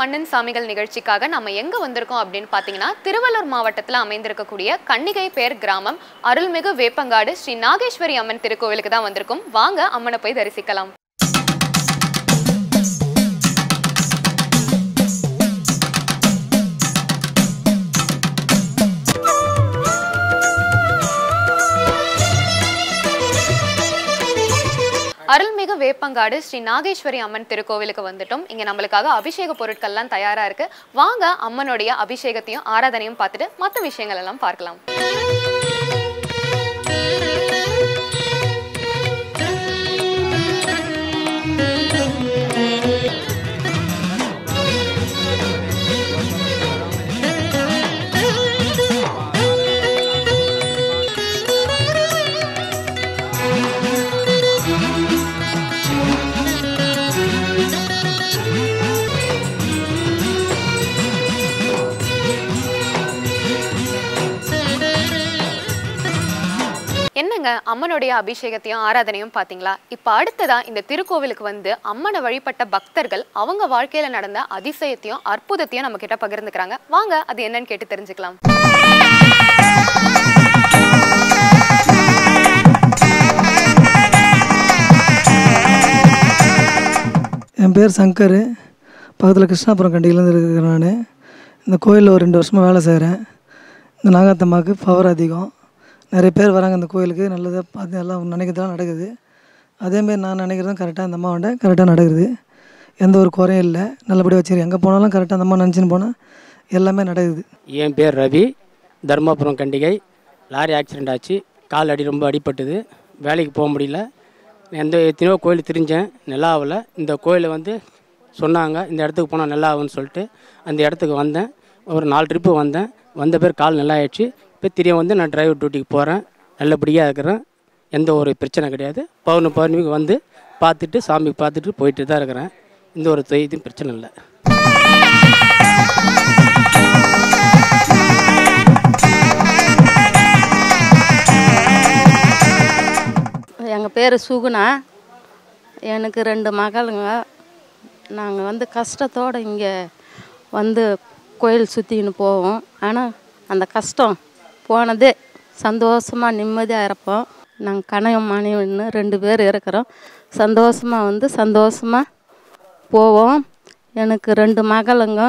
மன்னன் சாமிகள் நிகழ்ச்சிக்காக நம்ம எங்க வந்திருக்கோம் அப்படின்னு பாத்தீங்கன்னா திருவள்ளூர் மாவட்டத்தில் அமைந்திருக்கக்கூடிய கன்னிகை பேர் கிராமம் அருள்மிகு வேப்பங்காடு ஸ்ரீ நாகேஸ்வரி அம்மன் திருக்கோவிலுக்கு தான் வந்திருக்கும் வாங்க அம்மனை போய் தரிசிக்கலாம் அருள்மிகு வேப்பங்காடு ஸ்ரீ நாகேஸ்வரி அம்மன் திருக்கோவிலுக்கு வந்துட்டோம் இங்க நம்மளுக்காக அபிஷேக பொருட்கள்லாம் தயாராக இருக்கு வாங்க அம்மனுடைய அபிஷேகத்தையும் ஆராதனையும் பார்த்துட்டு மற்ற விஷயங்கள் எல்லாம் பார்க்கலாம் என்னங்க அம்மனுடைய அபிஷேகத்தையும் ஆராதனையும் பார்த்தீங்களா இப்போ அடுத்ததா இந்த திருக்கோவிலுக்கு வந்து அம்மனை வழிபட்ட பக்தர்கள் அவங்க வாழ்க்கையில நடந்த அதிசயத்தையும் அற்புதத்தையும் நம்ம கிட்ட பகிர்ந்துக்கிறாங்க வாங்க அது என்னன்னு கேட்டு தெரிஞ்சுக்கலாம் என் பேர் சங்கர் பக்கத்தில் கிருஷ்ணாபுரம் கண்டியிலேருந்து இருக்கிறேன் நான் இந்த கோயிலில் ஒரு ரெண்டு வருஷமாக வேலை செய்கிறேன் இந்த நாகாத்தம்மாவுக்கு பவர் அதிகம் நிறைய பேர் வராங்க அந்த கோயிலுக்கு நல்லதாக பார்த்து எல்லாம் நினைக்கிறதெல்லாம் நடக்குது அதேமாரி நான் நினைக்கிறதும் கரெக்டாக அந்த அம்மாவோட கரெக்டாக நடக்குது எந்த ஒரு குறையும் இல்லை நல்லபடியாக வச்சுருக்கேன் எங்கே போனாலும் கரெக்டாக அந்த அம்மா நினச்சின்னு போனால் எல்லாமே நடக்குது என் பேர் ரவி தர்மாபுரம் கண்டிகை லாரி ஆக்சிடெண்ட் ஆச்சு கால் அடி ரொம்ப அடிப்பட்டது வேலைக்கு போக முடியல எந்த எத்தனையோ கோயில் திரிஞ்சேன் நல்லா ஆகலை இந்த கோயிலை வந்து சொன்னாங்க இந்த இடத்துக்கு போனால் நல்லா ஆகும்னு சொல்லிட்டு அந்த இடத்துக்கு வந்தேன் ஒரு நாலு ட்ரிப்பு வந்தேன் வந்த பேர் கால் நல்லா ஆயிடுச்சு இப்போ திரியம் வந்து நான் டிரைவர் டியூட்டிக்கு போகிறேன் நல்லபடியாக இருக்கிறேன் எந்த ஒரு பிரச்சனை கிடையாது பௌர்ணமி பௌர்ணமிக்கு வந்து பார்த்துட்டு சாமி பார்த்துட்டு போயிட்டு தான் இருக்கிறேன் இந்த ஒரு தொய்தும் பிரச்சனை இல்லை எங்கள் பேர் சுகுணா எனக்கு ரெண்டு மகளுங்க நாங்கள் வந்து கஷ்டத்தோடு இங்கே வந்து கோயில் சுற்றின்னு போவோம் ஆனால் அந்த கஷ்டம் போனது சந்தோஷமாக நிம்மதியாக இருப்போம் நாங்கள் கணவன் மனைவின்னு ரெண்டு பேர் இருக்கிறோம் சந்தோஷமாக வந்து சந்தோஷமாக போவோம் எனக்கு ரெண்டு மகளுங்க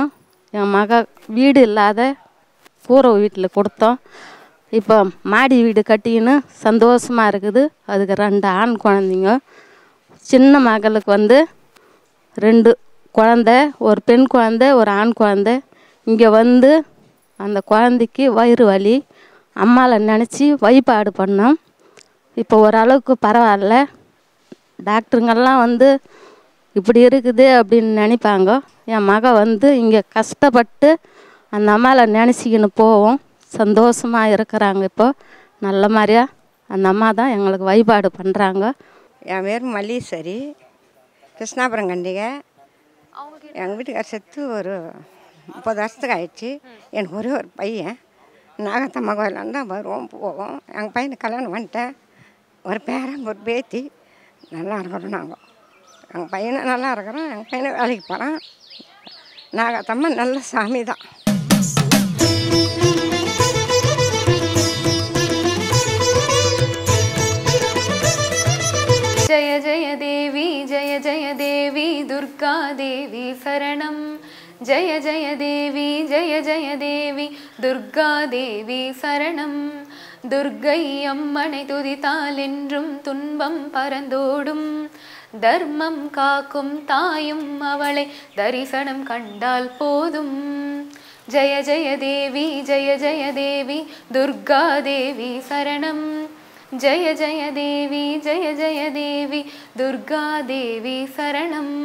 என் மக வீடு இல்லாத கூரை வீட்டில் கொடுத்தோம் இப்போ மாடி வீடு கட்டின்னு சந்தோஷமாக இருக்குது அதுக்கு ரெண்டு ஆண் குழந்தைங்க சின்ன மகளுக்கு வந்து ரெண்டு குழந்த ஒரு பெண் குழந்த ஒரு ஆண் குழந்த இங்கே வந்து அந்த குழந்தைக்கு வயிறு வலி அம்மாவில் நினச்சி வழிபாடு பண்ணோம் இப்போ ஓரளவுக்கு பரவாயில்ல டாக்டருங்கெல்லாம் வந்து இப்படி இருக்குது அப்படின்னு நினைப்பாங்க என் மகள் வந்து இங்கே கஷ்டப்பட்டு அந்த அம்மாவில் நினச்சிக்கின்னு போவோம் சந்தோஷமாக இருக்கிறாங்க இப்போ நல்ல மாதிரியாக அந்த அம்மா தான் எங்களுக்கு வழிபாடு பண்ணுறாங்க என் பேர் மல்லீஸ்வரி கிருஷ்ணாபுரம் கண்டிகை எங்கள் வீட்டுக்கார் செத்து ஒரு முப்பது வருஷத்துக்கு ஆயிடுச்சு எனக்கு ஒரே ஒரு பையன் நாகத்தம்மா கோயிலான்னு தான் வருவோம் போவோம் எங்கள் பையனுக்கு கல்யாணம் பண்ணிட்டேன் ஒரு பேரன் ஒரு பேத்தி நல்லா இருக்கிறோம் நாங்கள் எங்கள் பையனை நல்லா இருக்கிறோம் எங்கள் பையனை வேலைக்கு போகிறான் நாகத்தம்மா நல்ல சாமி தான் ஜய ஜய தேவி ஜய ஜய தேவி துர்கா தேவி சரணம் ஜெய ஜெய தேவி ஜெய ஜெய தேவி துர்கா தேவி சரணம் துர்கை அம்மனை துதித்தால் என்றும் துன்பம் பரந்தோடும் தர்மம் காக்கும் தாயும் அவளை தரிசனம் கண்டால் போதும் ஜெய ஜெய தேவி ஜெய ஜெய தேவி துர்கா தேவி சரணம் ஜெய ஜெய தேவி ஜெய ஜெய தேவி துர்கா தேவி சரணம்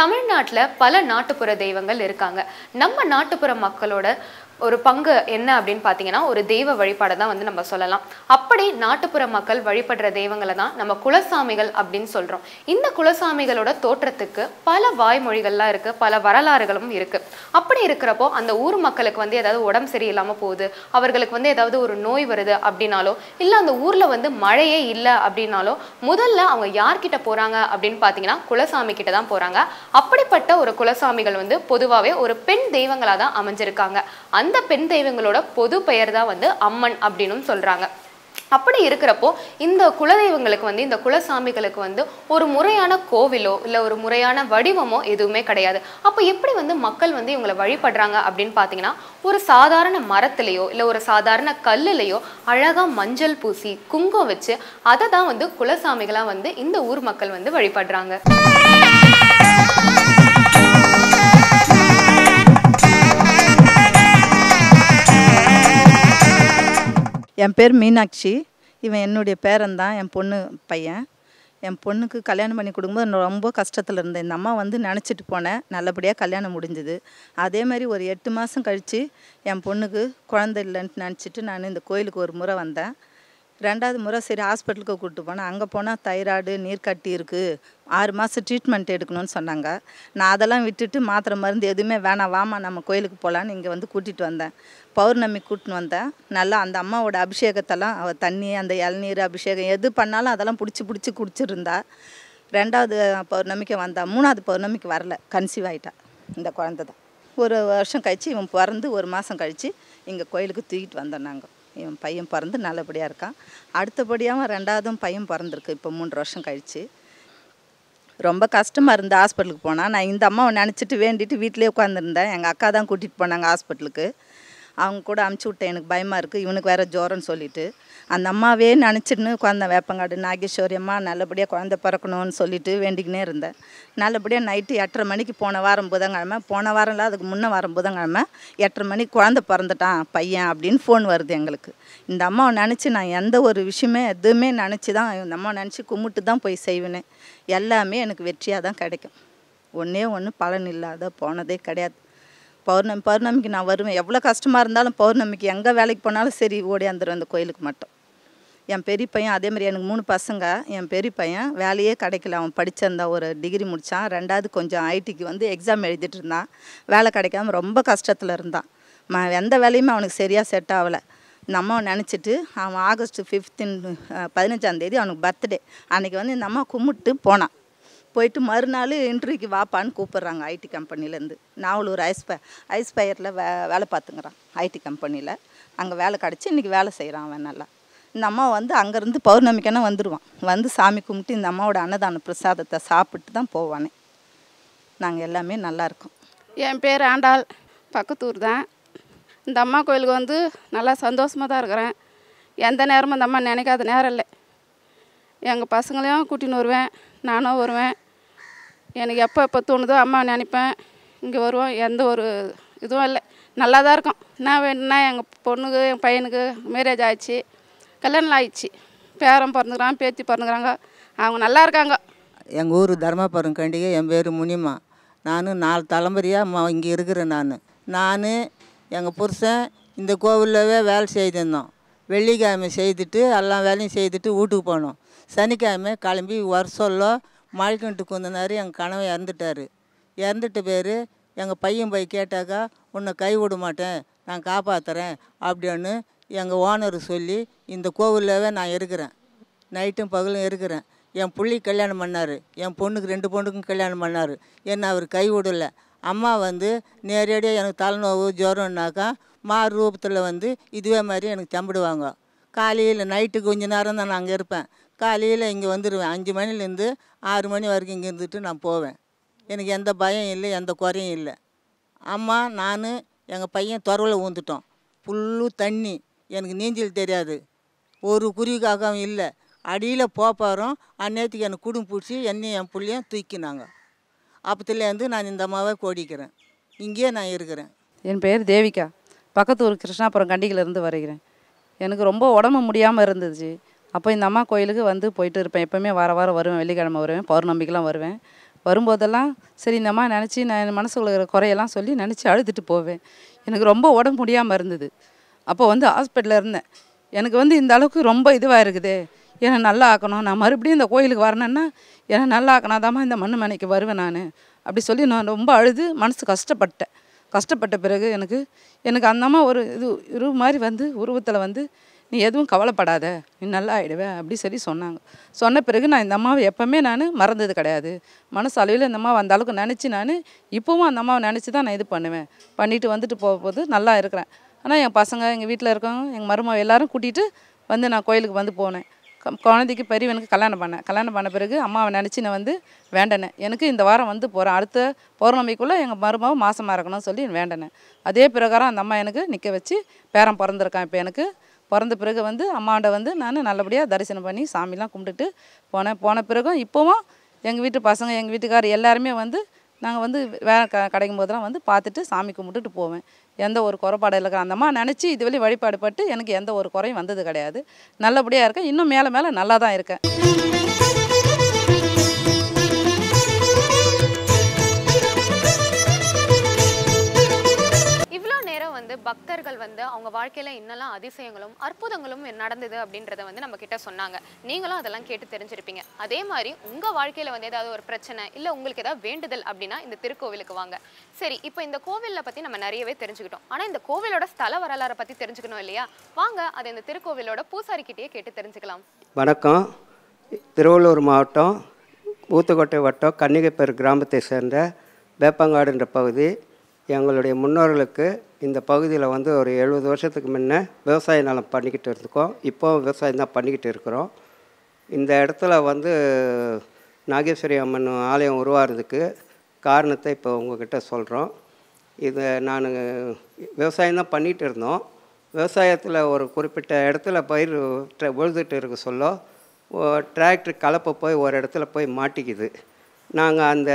தமிழ்நாட்டில் பல நாட்டுப்புற தெய்வங்கள் இருக்காங்க நம்ம நாட்டுப்புற மக்களோட ஒரு பங்கு என்ன அப்படின்னு பார்த்தீங்கன்னா ஒரு தெய்வ வழிபாடை தான் வந்து நம்ம சொல்லலாம் அப்படி நாட்டுப்புற மக்கள் வழிபடுற தெய்வங்களை தான் நம்ம குலசாமிகள் அப்படின்னு சொல்கிறோம் இந்த குலசாமிகளோட தோற்றத்துக்கு பல வாய்மொழிகள்லாம் இருக்குது பல வரலாறுகளும் இருக்குது அப்படி இருக்கிறப்போ அந்த ஊர் மக்களுக்கு வந்து ஏதாவது உடம்பு சரியில்லாமல் போகுது அவர்களுக்கு வந்து ஏதாவது ஒரு நோய் வருது அப்படின்னாலோ இல்லை அந்த ஊரில் வந்து மழையே இல்லை அப்படின்னாலோ முதல்ல அவங்க யார்கிட்ட போகிறாங்க அப்படின்னு பார்த்தீங்கன்னா குலசாமி கிட்ட தான் போகிறாங்க அப்படிப்பட்ட ஒரு குலசாமிகள் வந்து பொதுவாகவே ஒரு பெண் தெய்வங்களாக தான் அமைஞ்சிருக்காங்க அந்த பெண் தெய்வங்களோட பொது பெயர் தான் வந்து அம்மன் அப்படின்னு சொல்கிறாங்க அப்படி இருக்கிறப்போ இந்த குலதெய்வங்களுக்கு வந்து இந்த குலசாமிகளுக்கு வந்து ஒரு முறையான கோவிலோ இல்லை ஒரு முறையான வடிவமோ எதுவுமே கிடையாது அப்போ எப்படி வந்து மக்கள் வந்து இவங்களை வழிபடுறாங்க அப்படின்னு பார்த்தீங்கன்னா ஒரு சாதாரண மரத்துலேயோ இல்லை ஒரு சாதாரண கல்லுலேயோ அழகாக மஞ்சள் பூசி குங்கம் வச்சு அதை தான் வந்து குலசாமிகளாக வந்து இந்த ஊர் மக்கள் வந்து வழிபடுறாங்க என் பேர் மீனாட்சி இவன் என்னுடைய பேரன்தான் என் பொண்ணு பையன் என் பொண்ணுக்கு கல்யாணம் பண்ணி கொடுக்கும்போது ரொம்ப கஷ்டத்தில் இருந்தேன் இந்த அம்மா வந்து நினச்சிட்டு போனேன் நல்லபடியாக கல்யாணம் முடிஞ்சுது அதே மாதிரி ஒரு எட்டு மாதம் கழித்து என் பொண்ணுக்கு குழந்தை இல்லைன்ட்டு நினச்சிட்டு நான் இந்த கோயிலுக்கு ஒரு முறை வந்தேன் ரெண்டாவது முறை சரி ஹாஸ்பிட்டலுக்கு கூப்பிட்டு போனேன் அங்கே போனால் தைராய்டு நீர் கட்டி இருக்குது ஆறு மாதம் ட்ரீட்மெண்ட் எடுக்கணும்னு சொன்னாங்க நான் அதெல்லாம் விட்டுட்டு மாத்திரை மருந்து எதுவுமே வேணாம் வாமா நம்ம கோயிலுக்கு போகலான்னு இங்கே வந்து கூட்டிகிட்டு வந்தேன் பௌர்ணமி கூட்டின்னு வந்தேன் நல்லா அந்த அம்மாவோட அபிஷேகத்தெல்லாம் அவள் தண்ணி அந்த இளநீர் அபிஷேகம் எது பண்ணாலும் அதெல்லாம் பிடிச்சி பிடிச்சி குடிச்சிருந்தா ரெண்டாவது பௌர்ணமிக்கு வந்தா மூணாவது பௌர்ணமிக்கு வரல கன்சீவ் ஆகிட்டா இந்த குழந்தை தான் ஒரு வருஷம் கழித்து இவன் பிறந்து ஒரு மாதம் கழித்து இங்கே கோயிலுக்கு தூக்கிட்டு வந்தோம் நாங்கள் என் பையன் பிறந்து நல்லபடியாக இருக்கான் அடுத்தபடியாக ரெண்டாவதும் பையன் பிறந்திருக்கு இப்போ மூன்று வருஷம் கழித்து ரொம்ப கஷ்டமாக இருந்தது ஹாஸ்பிட்டலுக்கு போனால் நான் இந்த அம்மாவை நினச்சிட்டு வேண்டிட்டு வீட்டிலே உட்காந்துருந்தேன் எங்கள் அக்கா தான் கூட்டிகிட்டு போனாங்க ஹாஸ்பிட்டலுக்கு அவங்க கூட அமுச்சு விட்டேன் எனக்கு பயமாக இருக்குது இவனுக்கு வேறு ஜோரம்னு சொல்லிட்டு அந்த அம்மாவே நினச்சின்னு குழந்த வேப்பங்காடு நாகேஸ்வரி அம்மா நல்லபடியாக குழந்த பிறக்கணும்னு சொல்லிட்டு வேண்டிக்கினே இருந்தேன் நல்லபடியாக நைட்டு எட்டரை மணிக்கு போன வாரம் புதன்கிழமை போன வாரம்ல அதுக்கு முன்னே வாரம் புதன்கிழமை எட்டரை மணிக்கு குழந்த பிறந்துட்டான் பையன் அப்படின்னு ஃபோன் வருது எங்களுக்கு இந்த அம்மாவை நினச்சி நான் எந்த ஒரு விஷயமே எதுவுமே நினச்சி தான் இந்த அம்மாவை நினச்சி கும்பிட்டு தான் போய் செய்வேனே எல்லாமே எனக்கு வெற்றியாக தான் கிடைக்கும் ஒன்றே ஒன்று பலன் இல்லாத போனதே கிடையாது பௌர்ணமி பௌர்ணமிக்கு நான் வருவேன் எவ்வளோ கஷ்டமாக இருந்தாலும் பௌர்ணமிக்கு எங்கே வேலைக்கு போனாலும் சரி ஓடியாந்துடும் அந்த கோயிலுக்கு மட்டும் என் பெரிய பையன் அதே மாதிரி எனக்கு மூணு பசங்க என் பெரிய பையன் வேலையே கிடைக்கல அவன் படித்திருந்தான் ஒரு டிகிரி முடித்தான் ரெண்டாவது கொஞ்சம் ஐடிக்கு வந்து எக்ஸாம் எழுதிட்டு இருந்தான் வேலை கிடைக்காம ரொம்ப கஷ்டத்தில் இருந்தான் ம எந்த வேலையுமே அவனுக்கு சரியாக செட் ஆகலை இந்த அம்மாவை நினச்சிட்டு அவன் ஆகஸ்ட் ஃபிஃப்த்தின் பதினஞ்சாந்தேதி அவனுக்கு பர்த்டே அன்றைக்கி வந்து இந்த அம்மா கும்பிட்டு போனான் போயிட்டு மறுநாள் இன்டர்வியூக்கு வாப்பான்னு கூப்பிட்றாங்க ஐடி கம்பெனிலேருந்து நாவலூர் ஐஸ் ஐஸ்பயரில் வே வேலை பார்த்துங்கிறான் ஐடி கம்பெனியில் அங்கே வேலை கிடச்சி இன்றைக்கி வேலை செய்கிறான் அவன் நல்லா இந்த அம்மா வந்து அங்கேருந்து பௌர்ணமிக்கான வந்துடுவான் வந்து சாமி கும்பிட்டு இந்த அம்மாவோட அன்னதான பிரசாதத்தை சாப்பிட்டு தான் போவானே நாங்கள் எல்லாமே நல்லாயிருக்கோம் என் பேர் ஆண்டாள் பக்கத்தூர் தான் இந்த அம்மா கோயிலுக்கு வந்து நல்லா சந்தோஷமாக தான் இருக்கிறேன் எந்த நேரமும் இந்த அம்மா நினைக்காத நேரம் இல்லை எங்கள் பசங்களையும் கூட்டின்னு வருவேன் நானும் வருவேன் எனக்கு எப்போ எப்போ தோணுதோ அம்மா நினைப்பேன் இங்கே வருவோம் எந்த ஒரு இதுவும் இல்லை நல்லா தான் இருக்கும் என்ன வேணும்னா எங்கள் பொண்ணுக்கு என் பையனுக்கு மேரேஜ் ஆயிடுச்சு கல்யாணம் ஆயிடுச்சு பேரம் பிறந்துக்கிறாங்க பேத்தி பிறந்துக்கிறாங்க அவங்க நல்லா இருக்காங்க எங்கள் ஊர் தர்மபுரம் கண்டிகை என் பேர் முனிமா நான் நாலு தலைமுறையாக இங்கே இருக்கிறேன் நான் நான் எங்கள் புருஷன் இந்த கோவிலவே வேலை செய்திருந்தோம் வெள்ளிக்கிழமை செய்துட்டு எல்லா வேலையும் செய்துட்டு வீட்டுக்கு போனோம் சனிக்கிழமை கிளம்பி வர சொல்ல மழைக்கண்டுக்கு வந்தனாரு எங்கள் கணவன் இறந்துட்டார் இறந்துட்ட பேர் எங்கள் பையன் போய் கேட்டாக்கா உன்னை கைவிட மாட்டேன் நான் காப்பாற்றுறேன் அப்படின்னு எங்கள் ஓனர் சொல்லி இந்த கோவிலவே நான் இருக்கிறேன் நைட்டும் பகலும் இருக்கிறேன் என் பிள்ளை கல்யாணம் பண்ணார் என் பொண்ணுக்கு ரெண்டு பொண்ணுக்கும் கல்யாணம் பண்ணார் என்ன அவர் கைவிடலை அம்மா வந்து நேரடியாக எனக்கு தலைநோவு ஜுரம்னாக்கா மாறு ரூபத்தில் வந்து இதுவே மாதிரி எனக்கு தம்பிடுவாங்க காலையில் நைட்டு கொஞ்ச நேரம் தான் நான் அங்கே இருப்பேன் காலையில் இங்கே வந்துடுவேன் அஞ்சு மணிலேருந்து ஆறு மணி வரைக்கும் இங்கே இருந்துட்டு நான் போவேன் எனக்கு எந்த பயம் இல்லை எந்த குறையும் இல்லை அம்மா நான் எங்கள் பையன் துறவில் ஊந்துட்டோம் ஃபுல்லு தண்ணி எனக்கு நீஞ்சல் தெரியாது ஒரு குருவிக்காகவும் இல்லை அடியில் போப்பாரோம் அந்நேரத்துக்கு எனக்கு குடும்பம் பிடிச்சி என்னையும் என் பிள்ளையும் தூக்கினாங்க அப்பத்துலேருந்து நான் இந்த அம்மாவை கோடிக்கிறேன் இங்கேயே நான் இருக்கிறேன் என் பெயர் தேவிகா பக்கத்து ஊர் கிருஷ்ணாபுரம் கண்டிகளிலேருந்து வரைகிறேன் எனக்கு ரொம்ப உடம்பு முடியாமல் இருந்துச்சு அப்போ இந்த அம்மா கோயிலுக்கு வந்து போயிட்டு இருப்பேன் எப்போயுமே வார வாரம் வருவேன் வெள்ளிக்கிழமை வருவேன் பௌர்ணமிக்கெலாம் வருவேன் வரும்போதெல்லாம் சரி இந்த அம்மா நினச்சி நான் என் மனசுக்குள்ள இருக்கிற குறையெல்லாம் சொல்லி நினச்சி அழுதுட்டு போவேன் எனக்கு ரொம்ப உடம்பு முடியாமல் இருந்தது அப்போ வந்து ஹாஸ்பிட்டலில் இருந்தேன் எனக்கு வந்து இந்த அளவுக்கு ரொம்ப இதுவாக இருக்குது என்னை நல்லா ஆக்கணும் நான் மறுபடியும் இந்த கோயிலுக்கு வரணுன்னா என்னை நல்லா ஆக்கினாதாம்மா இந்த மண் மனைக்கு வருவேன் நான் அப்படி சொல்லி நான் ரொம்ப அழுது மனசு கஷ்டப்பட்டேன் கஷ்டப்பட்ட பிறகு எனக்கு எனக்கு அந்த அம்மா ஒரு இது இரு மாதிரி வந்து உருவத்தில் வந்து நீ எதுவும் கவலைப்படாத நீ நல்லா ஆகிடுவேன் அப்படி சரி சொன்னாங்க சொன்ன பிறகு நான் இந்த அம்மாவை எப்போவுமே நான் மறந்தது கிடையாது மனசு அளவில் இந்த அம்மாவை அந்த அளவுக்கு நினச்சி நான் இப்போவும் அந்த அம்மாவை நினச்சி தான் நான் இது பண்ணுவேன் பண்ணிவிட்டு வந்துட்டு போகும்போது நல்லா இருக்கிறேன் ஆனால் என் பசங்க எங்கள் வீட்டில் இருக்கவங்க எங்கள் மருமக எல்லோரும் கூட்டிகிட்டு வந்து நான் கோயிலுக்கு வந்து போனேன் குழந்தைக்கு பெரியவனுக்கு கல்யாணம் பண்ணேன் கல்யாணம் பண்ண பிறகு அம்மாவை நினச்சி நான் வந்து வேண்டனேன் எனக்கு இந்த வாரம் வந்து போகிறேன் அடுத்த பௌர்ணமிக்குள்ளே எங்கள் மருமாவை மாதமாக இருக்கணும்னு சொல்லி வேண்டனேன் அதே பிரகாரம் அந்த அம்மா எனக்கு நிற்க வச்சு பேரம் பிறந்திருக்கான் இப்போ எனக்கு பிறந்த பிறகு வந்து அம்மாண்ட வந்து நான் நல்லபடியாக தரிசனம் பண்ணி சாமிலாம் கும்பிட்டுட்டு போனேன் போன பிறகும் இப்போவும் எங்கள் வீட்டு பசங்க எங்கள் வீட்டுக்கார் எல்லாருமே வந்து நாங்கள் வந்து வேலை க கிடைக்கும் போதெல்லாம் வந்து பார்த்துட்டு சாமி கும்பிட்டுட்டு போவேன் எந்த ஒரு இல்லைக்கா அந்த அந்தம்மா நினச்சி இது வழி வழிபாடு பட்டு எனக்கு எந்த ஒரு குறையும் வந்தது கிடையாது நல்லபடியாக இருக்கேன் இன்னும் மேலே மேலே நல்லா தான் இருக்கேன் பக்தர்கள் வந்து அவங்க வாழ்க்கையில் இன்னெல்லாம் அதிசயங்களும் அற்புதங்களும் நடந்தது அப்படின்றத வந்து நம்ம கிட்ட சொன்னாங்க நீங்களும் அதெல்லாம் கேட்டு தெரிஞ்சிருப்பீங்க அதே மாதிரி உங்கள் வாழ்க்கையில் வந்து ஏதாவது ஒரு பிரச்சனை இல்லை உங்களுக்கு ஏதாவது வேண்டுதல் அப்படின்னா இந்த திருக்கோவிலுக்கு வாங்க சரி இப்போ இந்த கோவிலை பற்றி நம்ம நிறையவே தெரிஞ்சுக்கிட்டோம் ஆனால் இந்த கோவிலோட ஸ்தல வரலாறை பற்றி தெரிஞ்சுக்கணும் இல்லையா வாங்க அதை இந்த திருக்கோவிலோட பூசாரிக்கிட்டேயே கேட்டு தெரிஞ்சுக்கலாம் வணக்கம் திருவள்ளூர் மாவட்டம் ஊத்துக்கோட்டை வட்டம் கன்னிகைப்பேர் கிராமத்தை சேர்ந்த வேப்பங்காடுன்ற பகுதி எங்களுடைய முன்னோர்களுக்கு இந்த பகுதியில் வந்து ஒரு எழுபது வருஷத்துக்கு முன்னே விவசாய நிலம் பண்ணிக்கிட்டு இருந்துக்கோம் இப்போ விவசாயம் தான் பண்ணிக்கிட்டு இருக்கிறோம் இந்த இடத்துல வந்து நாகேஸ்வரி அம்மன் ஆலயம் உருவாகிறதுக்கு காரணத்தை இப்போ உங்ககிட்ட சொல்கிறோம் இது நான் விவசாயம் தான் பண்ணிகிட்டு இருந்தோம் விவசாயத்தில் ஒரு குறிப்பிட்ட இடத்துல பயிர் உழுதுட்டு இருக்க சொல்ல டிராக்டர் கலப்பை போய் ஒரு இடத்துல போய் மாட்டிக்குது நாங்கள் அந்த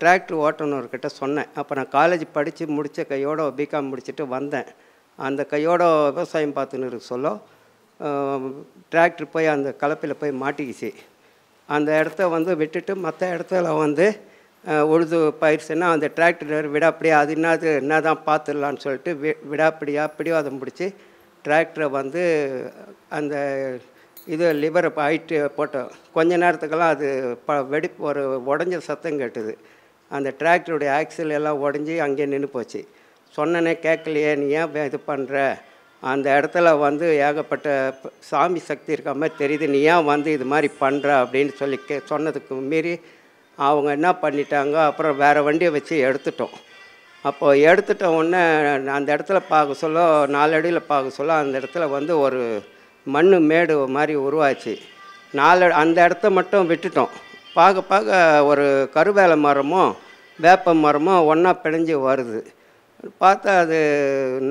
டிராக்டர் ஓட்டுநர்கிட்ட சொன்னேன் அப்போ நான் காலேஜ் படித்து முடித்த கையோட பிகாம் முடிச்சுட்டு வந்தேன் அந்த கையோட விவசாயம் பார்த்துன்னு இருக்க சொல்ல டிராக்டர் போய் அந்த கலப்பையில் போய் மாட்டிக்கிச்சு அந்த இடத்த வந்து விட்டுட்டு மற்ற இடத்துல வந்து உழுது பயிர்ஸ்னா அந்த டிராக்டர் விடாப்படியா அது என்னது என்ன தான் பார்த்துடலான்னு சொல்லிட்டு வி விடாப்படியா அப்படியோ அதை முடித்து டிராக்டரை வந்து அந்த இது லிவர் ஆயிட்டு போட்டோம் கொஞ்ச நேரத்துக்கெல்லாம் அது ப வெடிப்பு ஒரு உடஞ்ச சத்தம் கேட்டுது அந்த டிராக்டருடைய ஆக்சில் எல்லாம் உடஞ்சி அங்கேயே நின்று போச்சு சொன்னனே கேட்கலையே நீ ஏன் இது பண்ணுற அந்த இடத்துல வந்து ஏகப்பட்ட சாமி சக்தி இருக்க மாதிரி தெரியுது நீ ஏன் வந்து இது மாதிரி பண்ணுற அப்படின்னு சொல்லி கே சொன்னதுக்கு மீறி அவங்க என்ன பண்ணிட்டாங்க அப்புறம் வேறு வண்டியை வச்சு எடுத்துட்டோம் அப்போது எடுத்துட்ட உடனே அந்த இடத்துல பார்க்க சொல்ல நாலடியில் பார்க்க சொல்ல அந்த இடத்துல வந்து ஒரு மண் மேடு மாதிரி உருவாச்சு நாலு அந்த இடத்த மட்டும் விட்டுட்டோம் பார்க்க பார்க்க ஒரு கருவேலை மரமும் வேப்ப மரமும் ஒன்றா பிணைஞ்சு வருது பார்த்தா அது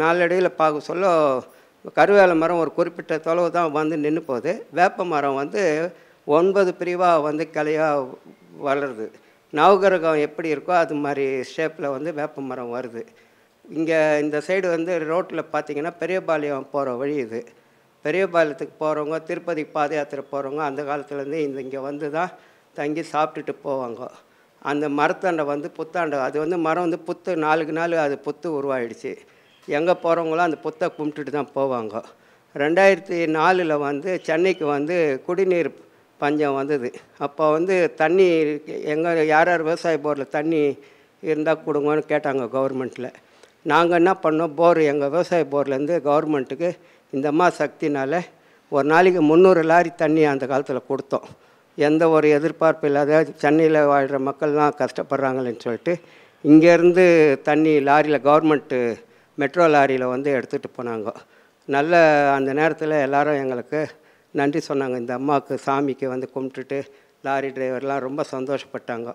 நாளடையில் பார்க்க சொல்ல கருவேலை மரம் ஒரு குறிப்பிட்ட தொலைவு தான் வந்து நின்று போகுது வேப்ப மரம் வந்து ஒன்பது பிரிவாக வந்து கிளையாக வளருது நவகிரகம் எப்படி இருக்கோ அது மாதிரி ஷேப்பில் வந்து வேப்ப மரம் வருது இங்கே இந்த சைடு வந்து ரோட்டில் பார்த்திங்கன்னா பெரியபாளையம் போகிற வழி இது பெரிய பாலத்துக்கு போகிறவங்க திருப்பதி பாத யாத்திரை போகிறவங்க அந்த காலத்துலேருந்து இந்த இங்கே வந்து தான் தங்கி சாப்பிட்டுட்டு போவாங்க அந்த மரத்தாண்டை வந்து புத்தாண்டை அது வந்து மரம் வந்து புத்து நாளுக்கு நாள் அது புத்து உருவாயிடுச்சு எங்கே போகிறவங்களோ அந்த புத்தை கும்பிட்டுட்டு தான் போவாங்க ரெண்டாயிரத்தி நாலில் வந்து சென்னைக்கு வந்து குடிநீர் பஞ்சம் வந்தது அப்போ வந்து தண்ணி எங்கே யார் யார் விவசாய போரில் தண்ணி இருந்தால் கொடுங்கன்னு கேட்டாங்க கவர்மெண்ட்டில் நாங்கள் என்ன பண்ணோம் போர் எங்கள் விவசாய போர்லேருந்து கவர்மெண்ட்டுக்கு இந்த அம்மா சக்தினால் ஒரு நாளைக்கு முந்நூறு லாரி தண்ணி அந்த காலத்தில் கொடுத்தோம் எந்த ஒரு எதிர்பார்ப்பு இல்லாத சென்னையில் வாழ்கிற மக்கள்லாம் கஷ்டப்படுறாங்களேன்னு சொல்லிட்டு இங்கேருந்து தண்ணி லாரியில் கவர்மெண்ட்டு மெட்ரோ லாரியில் வந்து எடுத்துகிட்டு போனாங்க நல்ல அந்த நேரத்தில் எல்லோரும் எங்களுக்கு நன்றி சொன்னாங்க இந்த அம்மாவுக்கு சாமிக்கு வந்து கும்பிட்டுட்டு லாரி டிரைவர்லாம் ரொம்ப சந்தோஷப்பட்டாங்க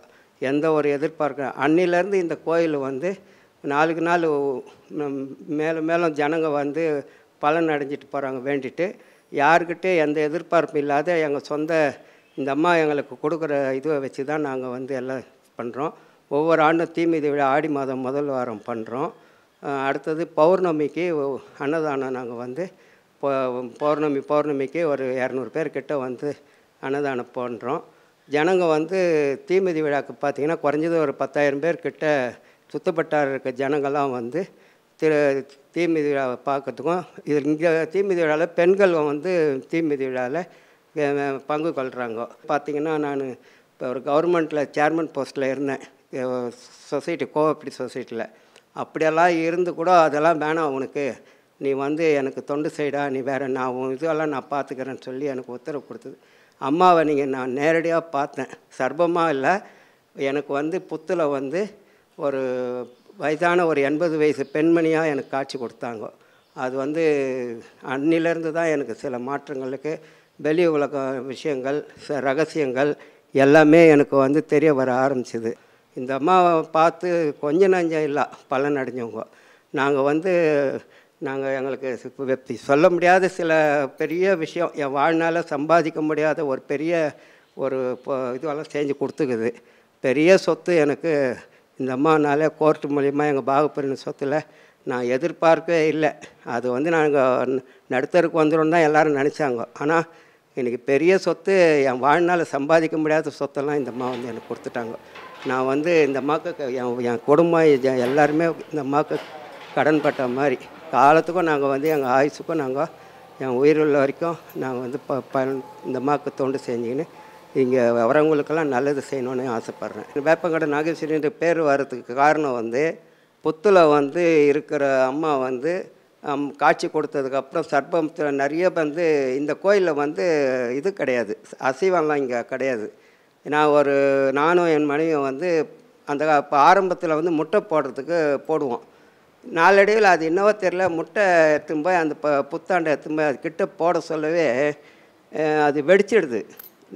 எந்த ஒரு எதிர்பார்க்க அன்னிலேருந்து இந்த கோயில் வந்து நாளுக்கு நாள் மேலும் மேலும் ஜனங்கள் வந்து பலன் அடைஞ்சிட்டு போகிறாங்க வேண்டிட்டு யாருக்கிட்டே எந்த எதிர்பார்ப்பும் இல்லாத எங்கள் சொந்த இந்த அம்மா எங்களுக்கு கொடுக்குற இதுவை வச்சு தான் நாங்கள் வந்து எல்லாம் பண்ணுறோம் ஒவ்வொரு ஆண்டும் தீமிதி விழா ஆடி மாதம் முதல் வாரம் பண்ணுறோம் அடுத்தது பௌர்ணமிக்கு அன்னதானம் நாங்கள் வந்து பௌர்ணமி பௌர்ணமிக்கு ஒரு இரநூறு பேர்கிட்ட வந்து அன்னதானம் பண்ணுறோம் ஜனங்கள் வந்து தீமிதி விழாக்கு பார்த்திங்கன்னா குறைஞ்சது ஒரு பத்தாயிரம் பேர்கிட்ட சுத்தப்பட்டார் இருக்க ஜனங்கள்லாம் வந்து திரு தீமிதி விழாவை பார்க்கறதுக்கும் இது இங்கே தீமிதி விழாவில் பெண்கள் வந்து தீமிதி விழாவில் பங்கு கொள்கிறாங்க பார்த்திங்கன்னா நான் இப்போ ஒரு கவர்மெண்ட்டில் சேர்மன் போஸ்ட்டில் இருந்தேன் சொசைட்டி கோஆப்ரேட்டிவ் சொசைட்டியில் அப்படியெல்லாம் இருந்து கூட அதெல்லாம் வேணாம் உனக்கு நீ வந்து எனக்கு தொண்டு சைடாக நீ வேறு நான் உன் இதெல்லாம் நான் பார்த்துக்கிறேன்னு சொல்லி எனக்கு உத்தரவு கொடுத்தது அம்மாவை நீங்கள் நான் நேரடியாக பார்த்தேன் சர்பமாக இல்லை எனக்கு வந்து புத்தில் வந்து ஒரு வயதான ஒரு எண்பது வயசு பெண்மணியாக எனக்கு காட்சி கொடுத்தாங்க அது வந்து அன்னிலேருந்து தான் எனக்கு சில மாற்றங்களுக்கு வெளி உலக விஷயங்கள் ச ரகசியங்கள் எல்லாமே எனக்கு வந்து தெரிய வர ஆரம்பிச்சிது இந்த அம்மாவை பார்த்து கொஞ்ச நஞ்சம் இல்லை பலன் அடைஞ்சவங்க நாங்கள் வந்து நாங்கள் எங்களுக்கு சொல்ல முடியாத சில பெரிய விஷயம் என் வாழ்நாள சம்பாதிக்க முடியாத ஒரு பெரிய ஒரு இதெல்லாம் செஞ்சு கொடுத்துக்குது பெரிய சொத்து எனக்கு இந்த அம்மானால கோர்ட்டு மூலிமா எங்கள் பாகப்பிரின் சொத்தில் நான் எதிர்பார்க்கவே இல்லை அது வந்து நாங்கள் நடுத்தருக்கு வந்துடும் தான் எல்லோரும் நினச்சாங்க ஆனால் எனக்கு பெரிய சொத்து என் வாழ்நாள் சம்பாதிக்க முடியாத சொத்தெல்லாம் இந்த அம்மா வந்து எனக்கு கொடுத்துட்டாங்க நான் வந்து இந்த அம்மாவுக்கு என் என் குடும்பம் எல்லாருமே இந்த அம்மாவுக்கு கடன்பட்ட மாதிரி காலத்துக்கும் நாங்கள் வந்து எங்கள் ஆயுசுக்கும் நாங்கள் என் உயிர் உள்ள வரைக்கும் நாங்கள் வந்து ப ப இந்த அம்மாவுக்கு தொண்டு செஞ்சுக்கின்னு இங்கே வரவங்களுக்கெல்லாம் நல்லது செய்யணும்னு ஆசைப்பட்றேன் வேப்பங்கடை நாகேஸ்வரின்ற பேர் வர்றதுக்கு காரணம் வந்து புத்தில் வந்து இருக்கிற அம்மா வந்து காட்சி கொடுத்ததுக்கப்புறம் சர்பம் நிறைய வந்து இந்த கோயிலில் வந்து இது கிடையாது அசைவம்லாம் இங்கே கிடையாது நான் ஒரு நானும் என் மனைவியும் வந்து அந்த இப்போ ஆரம்பத்தில் வந்து முட்டை போடுறதுக்கு போடுவோம் நாளடைவில் அது என்னவோ தெரில முட்டை போய் அந்த ப புத்தாண்டை போய் அது கிட்ட போட சொல்லவே அது வெடிச்சிடுது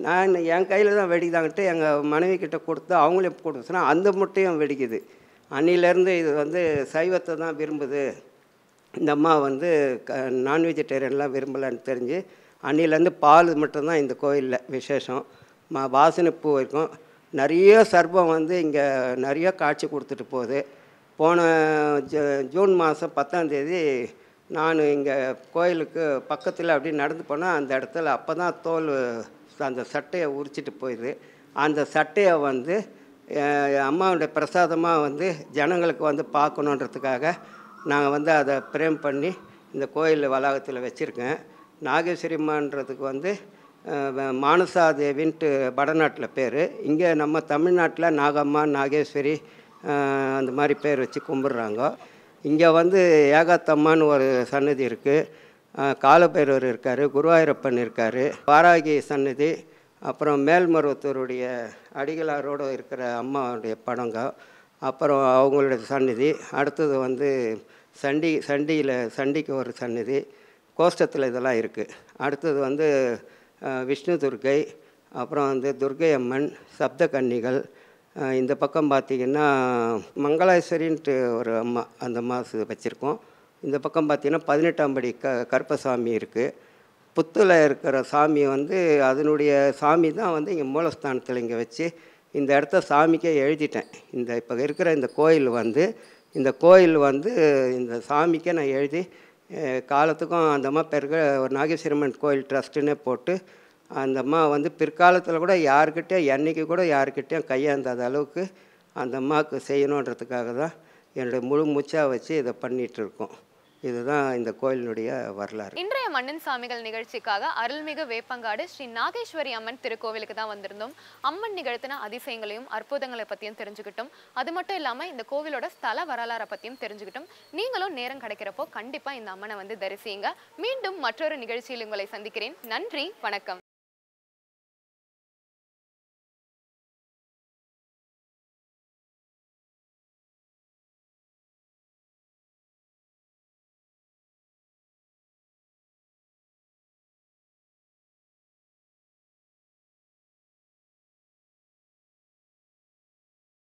நான் என் கையில் தான் வெடிதாங்கிட்டு எங்கள் மனைவி கிட்ட கொடுத்து அவங்களும் கொடுத்து சொன்னால் அந்த முட்டையும் வெடிக்குது அன்னிலேருந்து இது வந்து சைவத்தை தான் விரும்புது இந்த அம்மா வந்து க நான் வெஜிடேரியன்லாம் விரும்பலைன்னு தெரிஞ்சு அன்னிலேருந்து பால் மட்டும்தான் இந்த கோயிலில் விசேஷம் மா வாசனை பூ இருக்கும் நிறைய சர்பம் வந்து இங்கே நிறைய காட்சி கொடுத்துட்டு போகுது போன ஜூ ஜூன் மாதம் பத்தாம்தேதி நான் இங்கே கோயிலுக்கு பக்கத்தில் அப்படி நடந்து போனால் அந்த இடத்துல அப்போ தான் தோல் அந்த சட்டையை உரிச்சிட்டு போயிடுது அந்த சட்டையை வந்து அம்மாவுடைய பிரசாதமாக வந்து ஜனங்களுக்கு வந்து பார்க்கணுன்றதுக்காக நாங்கள் வந்து அதை பிரேம் பண்ணி இந்த கோயில் வளாகத்தில் வச்சுருக்கேன் நாகேஸ்வரிம்மான்றதுக்கு வந்து மானசாதேவின்ட்டு வடநாட்டில் பேர் இங்கே நம்ம தமிழ்நாட்டில் நாகம்மா நாகேஸ்வரி அந்த மாதிரி பேர் வச்சு கும்பிட்றாங்க இங்கே வந்து ஏகாத்தம்மான்னு ஒரு சன்னதி இருக்குது காலபைரவர் இருக்கார் குருவாயூரப்பன் இருக்கார் வாராகி சன்னதி அப்புறம் மேல்மருவத்தூருடைய அடிகளாரோடு இருக்கிற அம்மாவுடைய படங்க அப்புறம் அவங்களுடைய சன்னதி அடுத்தது வந்து சண்டி சண்டியில் சண்டிக்கு ஒரு சன்னதி கோஷ்டத்தில் இதெல்லாம் இருக்குது அடுத்தது வந்து விஷ்ணு துர்க்கை அப்புறம் வந்து துர்கை அம்மன் சப்த கன்னிகள் இந்த பக்கம் பார்த்திங்கன்னா மங்களாஸ்வரின்ட்டு ஒரு அம்மா அந்த அம்மா வச்சுருக்கோம் இந்த பக்கம் பார்த்திங்கன்னா பதினெட்டாம் படி க கருப்பசாமி இருக்குது புத்தில் இருக்கிற சாமி வந்து அதனுடைய சாமி தான் வந்து இங்கே மூலஸ்தானத்தில் இங்கே வச்சு இந்த இடத்த சாமிக்கே எழுதிட்டேன் இந்த இப்போ இருக்கிற இந்த கோயில் வந்து இந்த கோயில் வந்து இந்த சாமிக்கே நான் எழுதி காலத்துக்கும் அந்தம்மா பிறகு பெருக ஒரு நாகேஸ்வரம்மன் கோயில் ட்ரஸ்ட்டுன்னே போட்டு அந்தம்மா வந்து பிற்காலத்தில் கூட யாருக்கிட்டே என்றைக்கு கூட யாருக்கிட்டேயும் கையாந்தாத அளவுக்கு அந்த அம்மாவுக்கு செய்யணுன்றதுக்காக தான் என்னுடைய முழு மூச்சாக வச்சு இதை பண்ணிகிட்ருக்கோம் இதுதான் இந்த கோயிலினுடைய வரலாறு இன்றைய மன்னன் சாமிகள் நிகழ்ச்சிக்காக அருள்மிகு வேப்பங்காடு ஸ்ரீ நாகேஸ்வரி அம்மன் திருக்கோவிலுக்கு தான் வந்திருந்தோம் அம்மன் நிகழ்த்தின அதிசயங்களையும் அற்புதங்களை பற்றியும் தெரிஞ்சுக்கிட்டோம் அது மட்டும் இல்லாமல் இந்த கோவிலோட ஸ்தல வரலாறை பற்றியும் தெரிஞ்சுக்கிட்டோம் நீங்களும் நேரம் கிடைக்கிறப்போ கண்டிப்பாக இந்த அம்மனை வந்து தரிசியுங்க மீண்டும் மற்றொரு நிகழ்ச்சியில் உங்களை சந்திக்கிறேன் நன்றி வணக்கம்